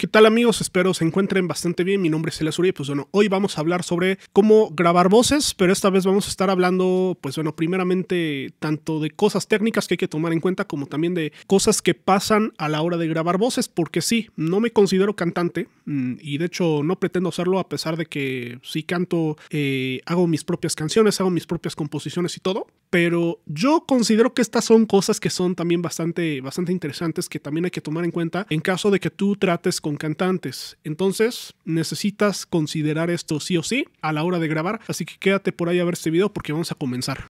¿Qué tal amigos? Espero se encuentren bastante bien. Mi nombre es Celia Uribe. Pues bueno, hoy vamos a hablar sobre cómo grabar voces, pero esta vez vamos a estar hablando, pues bueno, primeramente tanto de cosas técnicas que hay que tomar en cuenta como también de cosas que pasan a la hora de grabar voces, porque sí, no me considero cantante mm, y de hecho no pretendo serlo a pesar de que sí canto, eh, hago mis propias canciones, hago mis propias composiciones y todo, pero yo considero que estas son cosas que son también bastante, bastante interesantes que también hay que tomar en cuenta en caso de que tú trates con cantantes. Entonces, necesitas considerar esto sí o sí a la hora de grabar. Así que quédate por ahí a ver este video porque vamos a comenzar.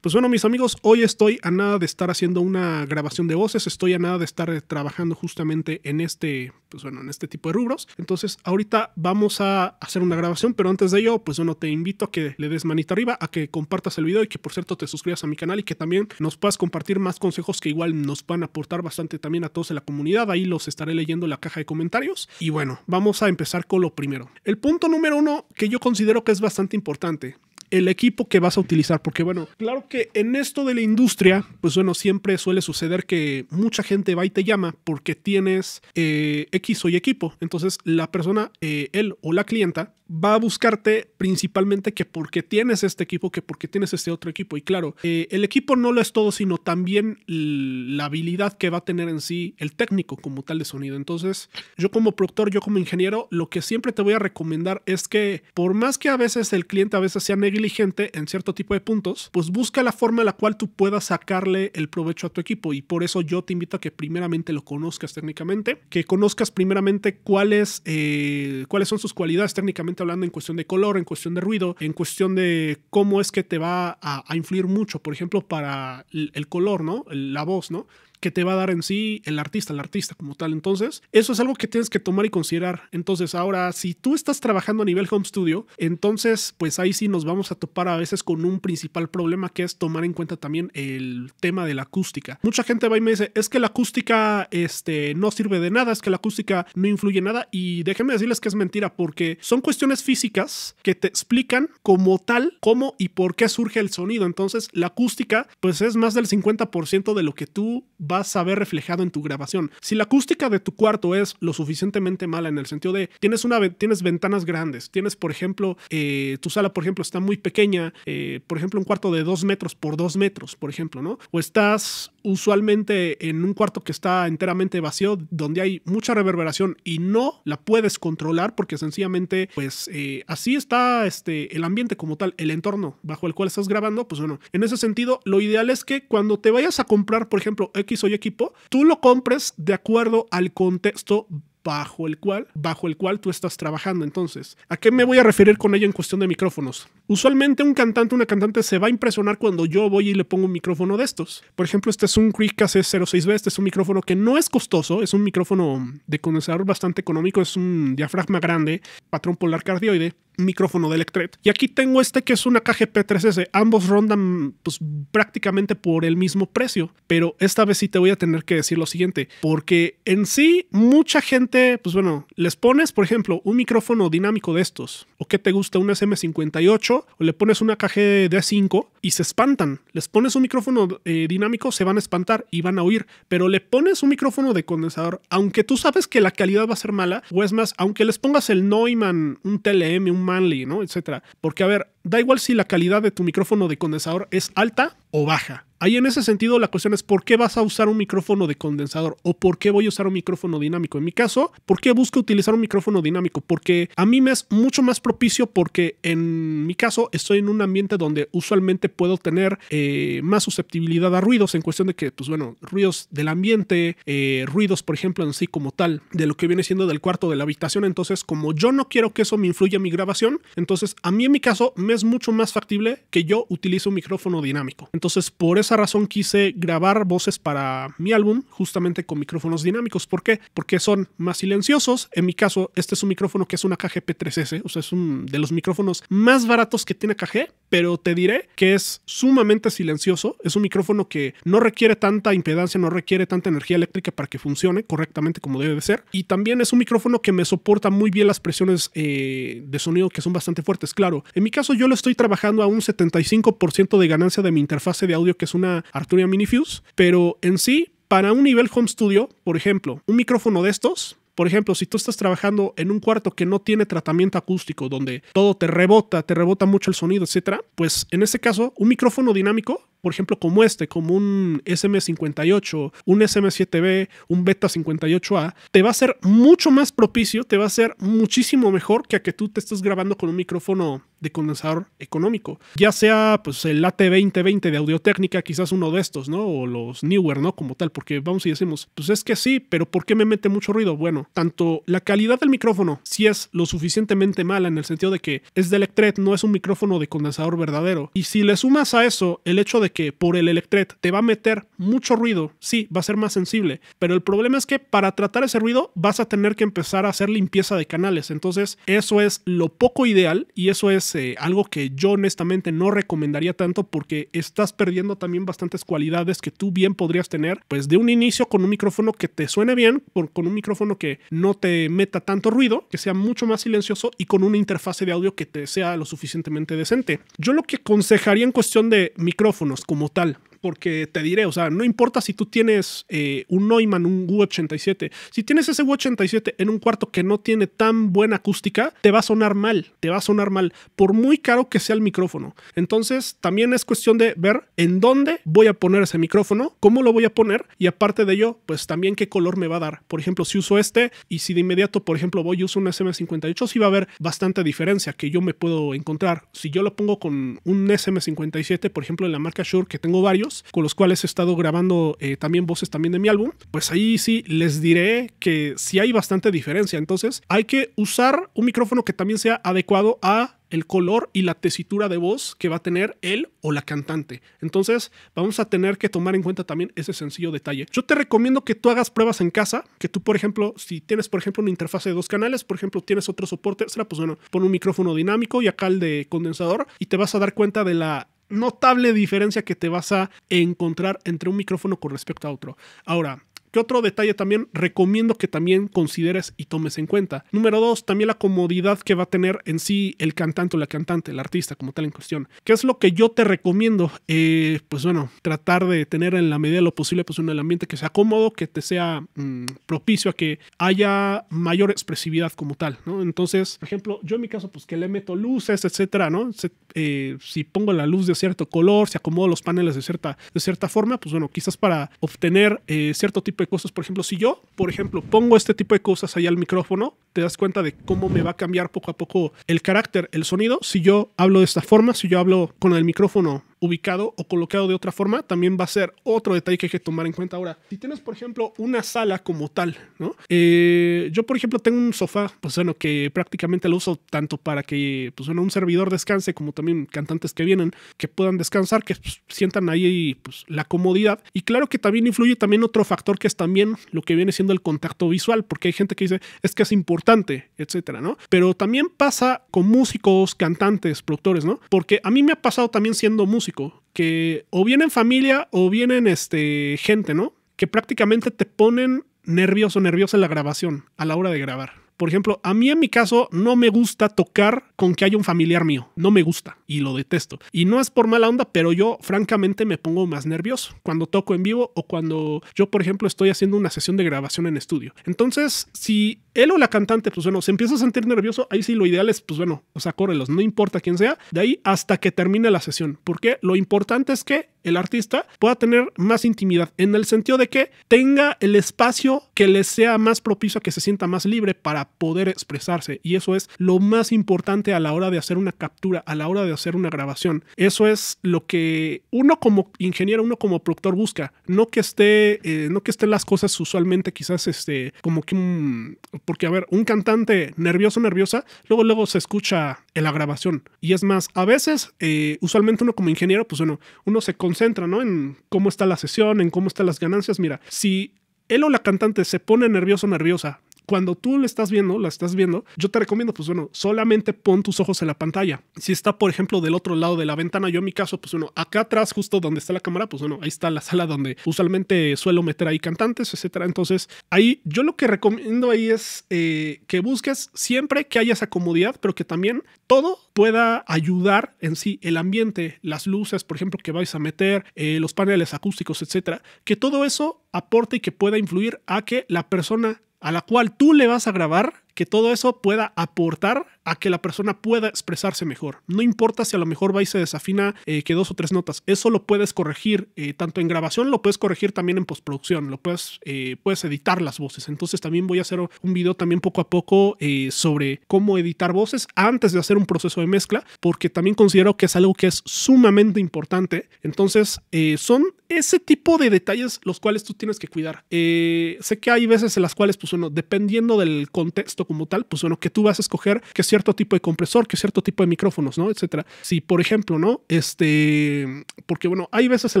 Pues bueno, mis amigos, hoy estoy a nada de estar haciendo una grabación de voces, estoy a nada de estar eh, trabajando justamente en este, pues bueno, en este tipo de rubros. Entonces, ahorita vamos a hacer una grabación, pero antes de ello, pues bueno, te invito a que le des manita arriba, a que compartas el video y que por cierto te suscribas a mi canal y que también nos puedas compartir más consejos que igual nos van a aportar bastante también a todos en la comunidad. Ahí los estaré leyendo en la caja de comentarios. Y bueno, vamos a empezar con lo primero. El punto número uno que yo considero que es bastante importante el equipo que vas a utilizar, porque bueno, claro que en esto de la industria, pues bueno, siempre suele suceder que mucha gente va y te llama porque tienes eh, X o Y equipo. Entonces la persona, eh, él o la clienta, va a buscarte principalmente que porque tienes este equipo, que porque tienes este otro equipo. Y claro, eh, el equipo no lo es todo, sino también la habilidad que va a tener en sí el técnico como tal de sonido. Entonces, yo como productor, yo como ingeniero, lo que siempre te voy a recomendar es que por más que a veces el cliente a veces sea negro inteligente en cierto tipo de puntos, pues busca la forma en la cual tú puedas sacarle el provecho a tu equipo. Y por eso yo te invito a que primeramente lo conozcas técnicamente, que conozcas primeramente cuáles, eh, cuáles son sus cualidades técnicamente hablando en cuestión de color, en cuestión de ruido, en cuestión de cómo es que te va a, influir mucho, por ejemplo, para el, el color, ¿no? La voz, ¿no? que te va a dar en sí el artista, el artista como tal. Entonces, eso es algo que tienes que tomar y considerar. Entonces, ahora, si tú estás trabajando a nivel home studio, entonces, pues ahí sí nos vamos a topar a veces con un principal problema que es tomar en cuenta también el tema de la acústica. Mucha gente va y me dice, es que la acústica este, no sirve de nada, es que la acústica no influye nada. Y déjenme decirles que es mentira porque son cuestiones físicas que te explican como tal, cómo y por qué surge el sonido. Entonces, la acústica, pues es más del 50% de lo que tú vas a ver reflejado en tu grabación. Si la acústica de tu cuarto es lo suficientemente mala en el sentido de tienes, una, tienes ventanas grandes, tienes, por ejemplo, eh, tu sala, por ejemplo, está muy pequeña, eh, por ejemplo, un cuarto de dos metros por dos metros, por ejemplo, ¿no? O estás usualmente en un cuarto que está enteramente vacío, donde hay mucha reverberación y no la puedes controlar porque sencillamente, pues eh, así está este, el ambiente como tal, el entorno bajo el cual estás grabando, pues bueno, en ese sentido, lo ideal es que cuando te vayas a comprar, por ejemplo, X soy equipo, tú lo compres de acuerdo al contexto bajo el cual bajo el cual tú estás trabajando. Entonces, ¿a qué me voy a referir con ello en cuestión de micrófonos? Usualmente un cantante, una cantante se va a impresionar cuando yo voy y le pongo un micrófono de estos. Por ejemplo, este es un quickcase 06B, este es un micrófono que no es costoso, es un micrófono de condensador bastante económico, es un diafragma grande, patrón polar cardioide micrófono de Electret. Y aquí tengo este que es una p 3 s Ambos rondan pues, prácticamente por el mismo precio. Pero esta vez sí te voy a tener que decir lo siguiente. Porque en sí, mucha gente, pues bueno, les pones, por ejemplo, un micrófono dinámico de estos. O que te gusta un SM58. O le pones una caja d 5 y se espantan. Les pones un micrófono eh, dinámico, se van a espantar y van a oír. Pero le pones un micrófono de condensador. Aunque tú sabes que la calidad va a ser mala. O es más, aunque les pongas el Neumann, un TLM, un Manly, ¿no? Etcétera. Porque, a ver, Da igual si la calidad de tu micrófono de condensador es alta o baja. Ahí en ese sentido la cuestión es por qué vas a usar un micrófono de condensador o por qué voy a usar un micrófono dinámico. En mi caso, ¿por qué busco utilizar un micrófono dinámico? Porque a mí me es mucho más propicio porque en mi caso estoy en un ambiente donde usualmente puedo tener eh, más susceptibilidad a ruidos en cuestión de que, pues bueno, ruidos del ambiente, eh, ruidos por ejemplo en sí como tal, de lo que viene siendo del cuarto de la habitación. Entonces, como yo no quiero que eso me influya en mi grabación, entonces a mí en mi caso me es mucho más factible que yo utilice un micrófono dinámico. Entonces, por esa razón quise grabar voces para mi álbum justamente con micrófonos dinámicos. ¿Por qué? Porque son más silenciosos. En mi caso, este es un micrófono que es una KGP3S, o sea, es un de los micrófonos más baratos que tiene KG, pero te diré que es sumamente silencioso. Es un micrófono que no requiere tanta impedancia, no requiere tanta energía eléctrica para que funcione correctamente como debe de ser. Y también es un micrófono que me soporta muy bien las presiones eh, de sonido que son bastante fuertes. Claro, en mi caso yo lo estoy trabajando a un 75% de ganancia de mi interfase de audio, que es una Arturia Minifuse, pero en sí, para un nivel home studio, por ejemplo, un micrófono de estos, por ejemplo, si tú estás trabajando en un cuarto que no tiene tratamiento acústico, donde todo te rebota, te rebota mucho el sonido, etcétera, pues en este caso, un micrófono dinámico por ejemplo, como este, como un SM58, un SM7B, un Beta 58A, te va a ser mucho más propicio, te va a ser muchísimo mejor que a que tú te estés grabando con un micrófono de condensador económico. Ya sea pues el AT2020 de audio quizás uno de estos, ¿no? O los newer, ¿no? Como tal, porque vamos y decimos, pues es que sí, pero ¿por qué me mete mucho ruido? Bueno, tanto la calidad del micrófono, si es lo suficientemente mala en el sentido de que es de Electret, no es un micrófono de condensador verdadero. Y si le sumas a eso el hecho de que por el Electret te va a meter mucho ruido, sí, va a ser más sensible, pero el problema es que para tratar ese ruido vas a tener que empezar a hacer limpieza de canales, entonces eso es lo poco ideal y eso es eh, algo que yo honestamente no recomendaría tanto porque estás perdiendo también bastantes cualidades que tú bien podrías tener, pues de un inicio con un micrófono que te suene bien, con un micrófono que no te meta tanto ruido, que sea mucho más silencioso y con una interfase de audio que te sea lo suficientemente decente. Yo lo que aconsejaría en cuestión de micrófonos, como tal porque te diré, o sea, no importa si tú tienes eh, un Neumann, un U87, si tienes ese U87 en un cuarto que no tiene tan buena acústica, te va a sonar mal, te va a sonar mal, por muy caro que sea el micrófono. Entonces, también es cuestión de ver en dónde voy a poner ese micrófono, cómo lo voy a poner y aparte de ello, pues también qué color me va a dar. Por ejemplo, si uso este y si de inmediato, por ejemplo, voy y uso un SM58, sí va a haber bastante diferencia que yo me puedo encontrar. Si yo lo pongo con un SM57, por ejemplo, en la marca Shure, que tengo varios, con los cuales he estado grabando eh, también voces también de mi álbum, pues ahí sí les diré que sí hay bastante diferencia. Entonces hay que usar un micrófono que también sea adecuado a el color y la tesitura de voz que va a tener él o la cantante. Entonces, vamos a tener que tomar en cuenta también ese sencillo detalle. Yo te recomiendo que tú hagas pruebas en casa, que tú, por ejemplo, si tienes, por ejemplo, una interfase de dos canales, por ejemplo, tienes otro soporte, será pues bueno, pon un micrófono dinámico y acá el de condensador y te vas a dar cuenta de la notable diferencia que te vas a encontrar entre un micrófono con respecto a otro. Ahora, ¿Qué otro detalle también recomiendo que también consideres y tomes en cuenta? Número dos, también la comodidad que va a tener en sí el cantante o la cantante, el artista como tal en cuestión. ¿Qué es lo que yo te recomiendo? Eh, pues bueno, tratar de tener en la medida de lo posible pues un ambiente que sea cómodo, que te sea mm, propicio a que haya mayor expresividad como tal, ¿no? Entonces, por ejemplo, yo en mi caso pues que le meto luces, etcétera, ¿no? Eh, si pongo la luz de cierto color, si acomodo los paneles de cierta, de cierta forma, pues bueno, quizás para obtener eh, cierto tipo de cosas. Por ejemplo, si yo, por ejemplo, pongo este tipo de cosas ahí al micrófono, te das cuenta de cómo me va a cambiar poco a poco el carácter, el sonido. Si yo hablo de esta forma, si yo hablo con el micrófono ubicado o colocado de otra forma, también va a ser otro detalle que hay que tomar en cuenta. Ahora, si tienes, por ejemplo, una sala como tal, ¿no? Eh, yo, por ejemplo, tengo un sofá, pues bueno, que prácticamente lo uso tanto para que, pues bueno, un servidor descanse, como también cantantes que vienen, que puedan descansar, que pues, sientan ahí pues, la comodidad. Y claro que también influye también otro factor que es también lo que viene siendo el contacto visual, porque hay gente que dice, es que es importante, etcétera, ¿no? Pero también pasa con músicos, cantantes, productores, ¿no? Porque a mí me ha pasado también siendo músico, que o vienen en familia o vienen este, gente, ¿no? Que prácticamente te ponen nervioso, nerviosa en la grabación, a la hora de grabar. Por ejemplo, a mí en mi caso no me gusta tocar con que haya un familiar mío. No me gusta y lo detesto. Y no es por mala onda, pero yo francamente me pongo más nervioso cuando toco en vivo o cuando yo, por ejemplo, estoy haciendo una sesión de grabación en estudio. Entonces, si él o la cantante, pues bueno, se empieza a sentir nervioso, ahí sí lo ideal es, pues bueno, o sea, córrelos, no importa quién sea, de ahí hasta que termine la sesión. Porque lo importante es que el artista pueda tener más intimidad, en el sentido de que tenga el espacio que le sea más propicio a que se sienta más libre para poder expresarse. Y eso es lo más importante a la hora de hacer una captura, a la hora de hacer una grabación. Eso es lo que uno como ingeniero, uno como productor busca. No que esté, eh, no que estén las cosas usualmente quizás este, como que, un, porque a ver, un cantante nervioso, nerviosa, luego luego se escucha en la grabación. Y es más, a veces, eh, usualmente uno como ingeniero, pues bueno, uno se concentra, ¿no? En cómo está la sesión, en cómo están las ganancias. Mira, si él o la cantante se pone nervioso nerviosa, cuando tú la estás viendo, la estás viendo, yo te recomiendo, pues bueno, solamente pon tus ojos en la pantalla. Si está, por ejemplo, del otro lado de la ventana, yo en mi caso, pues bueno, acá atrás, justo donde está la cámara, pues bueno, ahí está la sala donde usualmente suelo meter ahí cantantes, etcétera. Entonces, ahí yo lo que recomiendo ahí es eh, que busques siempre que haya esa comodidad, pero que también todo pueda ayudar en sí el ambiente, las luces, por ejemplo, que vais a meter, eh, los paneles acústicos, etcétera, que todo eso aporte y que pueda influir a que la persona a la cual tú le vas a grabar, que todo eso pueda aportar a que la persona pueda expresarse mejor. No importa si a lo mejor va y se desafina eh, que dos o tres notas, eso lo puedes corregir eh, tanto en grabación, lo puedes corregir también en postproducción, lo puedes, eh, puedes editar las voces. Entonces también voy a hacer un video también poco a poco sobre cómo editar voces antes de hacer un proceso de mezcla, porque también considero que es algo que es sumamente importante. Entonces son ese tipo de detalles los cuales tú tienes que cuidar. sé que hay veces en las cuales, pues bueno, dependiendo del contexto como tal, pues bueno, que tú vas a escoger que cierto tipo de compresor, que cierto tipo de micrófonos, ¿no? Etcétera. Si, por ejemplo, ¿no? Este, porque bueno, hay veces en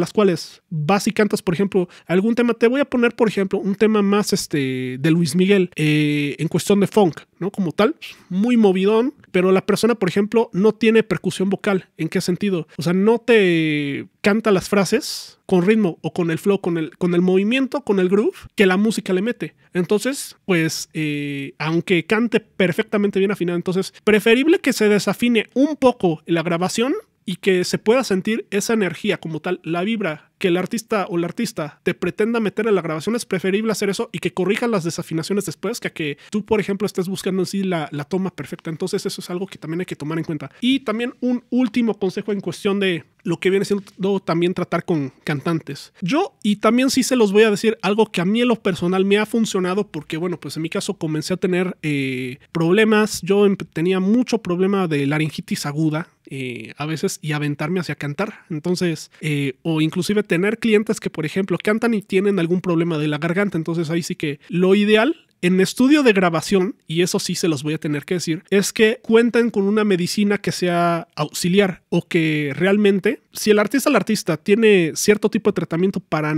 las cuales vas y cantas, por ejemplo, algún tema, te voy a poner, por ejemplo, un tema más este, de Luis Miguel eh, en cuestión de funk, ¿no? Como tal, muy movidón, pero la persona, por ejemplo, no tiene percusión vocal. ¿En qué sentido? O sea, no te canta las frases con ritmo o con el flow, con el, con el movimiento, con el groove que la música le mete. Entonces, pues, eh, aunque cante perfectamente bien afinado, entonces, preferible que se desafine un poco la grabación y que se pueda sentir esa energía como tal, la vibra que el artista o la artista te pretenda meter en la grabación, es preferible hacer eso y que corrijan las desafinaciones después que a que tú, por ejemplo, estés buscando en sí la, toma perfecta. Entonces eso es algo que también hay que tomar en cuenta. Y también un último consejo en cuestión de lo que viene siendo también tratar con cantantes. Yo, y también sí se los voy a decir algo que a mí en lo personal me ha funcionado, porque bueno, pues en mi caso comencé a tener eh, problemas, yo em, tenía mucho problema de laringitis aguda, eh, a veces y aventarme hacia cantar. Entonces, eh, o inclusive tener clientes que, por ejemplo, cantan y tienen algún problema de la garganta. Entonces ahí sí que lo ideal en estudio de grabación, y eso sí se los voy a tener que decir, es que cuenten con una medicina que sea auxiliar o que realmente, si el artista, el artista tiene cierto tipo de tratamiento para,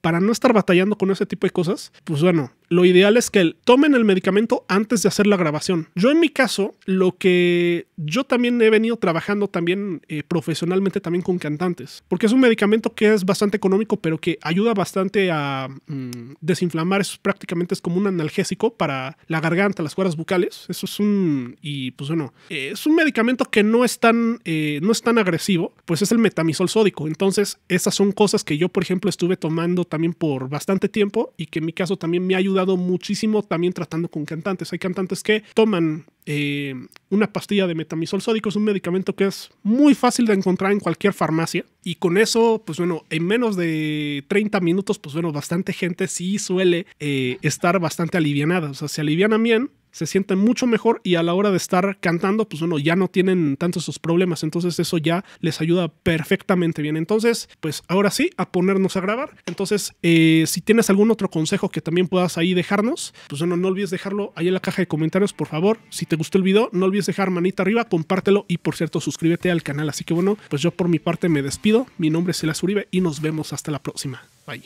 para no estar batallando con ese tipo de cosas, pues bueno, lo ideal es que tomen el medicamento antes de hacer la grabación. Yo en mi caso, lo que yo también he venido trabajando también eh, profesionalmente también con cantantes, porque es un medicamento que es bastante económico, pero que ayuda bastante a mm, desinflamar, eso prácticamente es como un analgésico para la garganta, las cuerdas bucales, eso es un, y pues bueno, es un medicamento que no es tan, eh, no es tan agresivo, pues es el metamisol sódico, entonces esas son cosas que yo, por ejemplo, estuve tomando también por bastante tiempo y que en mi caso también me ha ayudado muchísimo también tratando con cantantes. Hay cantantes que toman eh, una pastilla de metamisol sódico, es un medicamento que es muy fácil de encontrar en cualquier farmacia y con eso, pues bueno, en menos de 30 minutos, pues bueno, bastante gente sí suele eh, estar bastante aliviada o sea, se alivian bien se sienten mucho mejor y a la hora de estar cantando, pues bueno, ya no tienen tantos esos problemas. Entonces eso ya les ayuda perfectamente bien. Entonces, pues ahora sí, a ponernos a grabar. Entonces, eh, si tienes algún otro consejo que también puedas ahí dejarnos, pues bueno, no olvides dejarlo ahí en la caja de comentarios, por favor. Si te gustó el video, no olvides dejar manita arriba, compártelo y por cierto, suscríbete al canal. Así que bueno, pues yo por mi parte me despido. Mi nombre es Elas Uribe y nos vemos hasta la próxima. Bye.